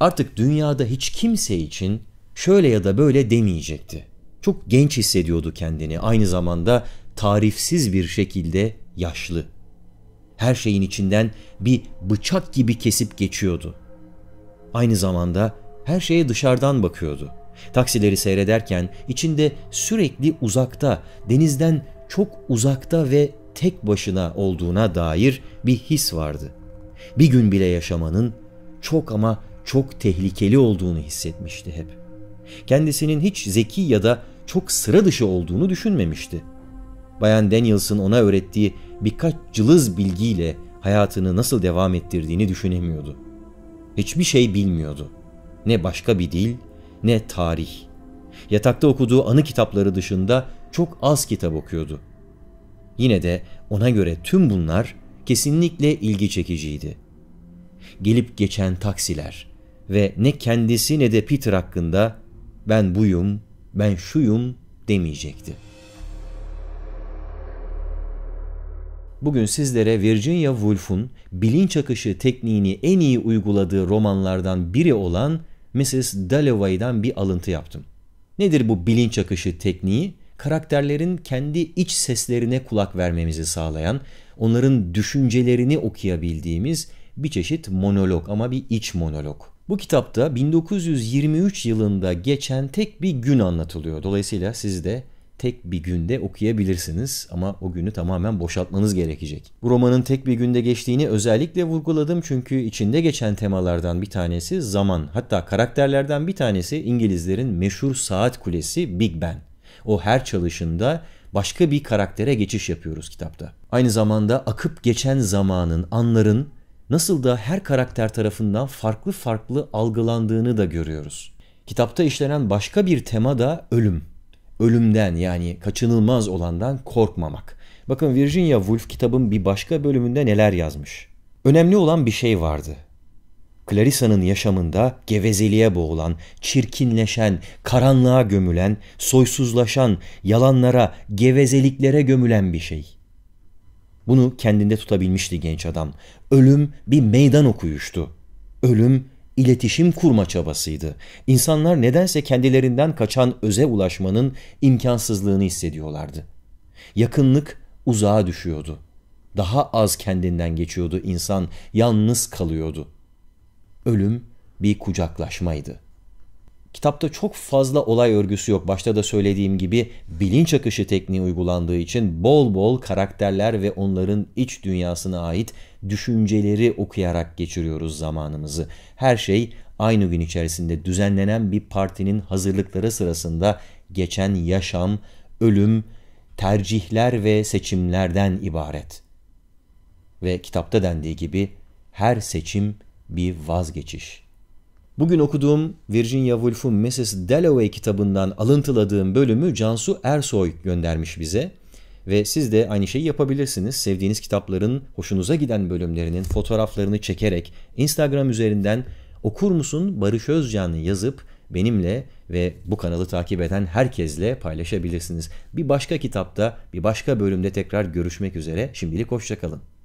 artık dünyada hiç kimse için şöyle ya da böyle demeyecekti. Çok genç hissediyordu kendini, aynı zamanda tarifsiz bir şekilde yaşlı. Her şeyin içinden bir bıçak gibi kesip geçiyordu. Aynı zamanda her şeye dışarıdan bakıyordu. Taksileri seyrederken içinde sürekli uzakta, denizden çok uzakta ve tek başına olduğuna dair bir his vardı. Bir gün bile yaşamanın çok ama çok tehlikeli olduğunu hissetmişti hep. Kendisinin hiç zeki ya da çok sıra dışı olduğunu düşünmemişti. Bayan Daniels'ın ona öğrettiği birkaç cılız bilgiyle hayatını nasıl devam ettirdiğini düşünemiyordu. Hiçbir şey bilmiyordu. Ne başka bir dil ne tarih. Yatakta okuduğu anı kitapları dışında çok az kitap okuyordu. Yine de ona göre tüm bunlar kesinlikle ilgi çekiciydi. Gelip geçen taksiler, ve ne kendisi ne de Peter hakkında ben buyum, ben şuyum demeyecekti. Bugün sizlere Virginia Woolf'un bilinç akışı tekniğini en iyi uyguladığı romanlardan biri olan Mrs. Dalloway'dan bir alıntı yaptım. Nedir bu bilinç akışı tekniği? Karakterlerin kendi iç seslerine kulak vermemizi sağlayan, onların düşüncelerini okuyabildiğimiz bir çeşit monolog ama bir iç monolog. Bu kitapta 1923 yılında geçen tek bir gün anlatılıyor. Dolayısıyla siz de tek bir günde okuyabilirsiniz ama o günü tamamen boşaltmanız gerekecek. Bu romanın tek bir günde geçtiğini özellikle vurguladım çünkü içinde geçen temalardan bir tanesi zaman. Hatta karakterlerden bir tanesi İngilizlerin meşhur saat kulesi Big Ben. O her çalışında başka bir karaktere geçiş yapıyoruz kitapta. Aynı zamanda akıp geçen zamanın, anların nasıl da her karakter tarafından farklı farklı algılandığını da görüyoruz. Kitapta işlenen başka bir tema da ölüm. Ölümden yani kaçınılmaz olandan korkmamak. Bakın Virginia Woolf kitabın bir başka bölümünde neler yazmış. Önemli olan bir şey vardı. Clarissa'nın yaşamında gevezeliğe boğulan, çirkinleşen, karanlığa gömülen, soysuzlaşan, yalanlara, gevezeliklere gömülen bir şey. Bunu kendinde tutabilmişti genç adam. Ölüm bir meydan okuyuştu. Ölüm iletişim kurma çabasıydı. İnsanlar nedense kendilerinden kaçan öze ulaşmanın imkansızlığını hissediyorlardı. Yakınlık uzağa düşüyordu. Daha az kendinden geçiyordu insan, yalnız kalıyordu. Ölüm bir kucaklaşmaydı.'' Kitapta çok fazla olay örgüsü yok. Başta da söylediğim gibi bilinç akışı tekniği uygulandığı için bol bol karakterler ve onların iç dünyasına ait düşünceleri okuyarak geçiriyoruz zamanımızı. Her şey aynı gün içerisinde düzenlenen bir partinin hazırlıkları sırasında geçen yaşam, ölüm, tercihler ve seçimlerden ibaret. Ve kitapta dendiği gibi her seçim bir vazgeçiş.'' Bugün okuduğum Virginia Woolf'un Mrs. Dalloway kitabından alıntıladığım bölümü Cansu Ersoy göndermiş bize. Ve siz de aynı şeyi yapabilirsiniz. Sevdiğiniz kitapların hoşunuza giden bölümlerinin fotoğraflarını çekerek Instagram üzerinden okur musun Barış Özcan yazıp benimle ve bu kanalı takip eden herkesle paylaşabilirsiniz. Bir başka kitapta, bir başka bölümde tekrar görüşmek üzere. Şimdilik hoşçakalın.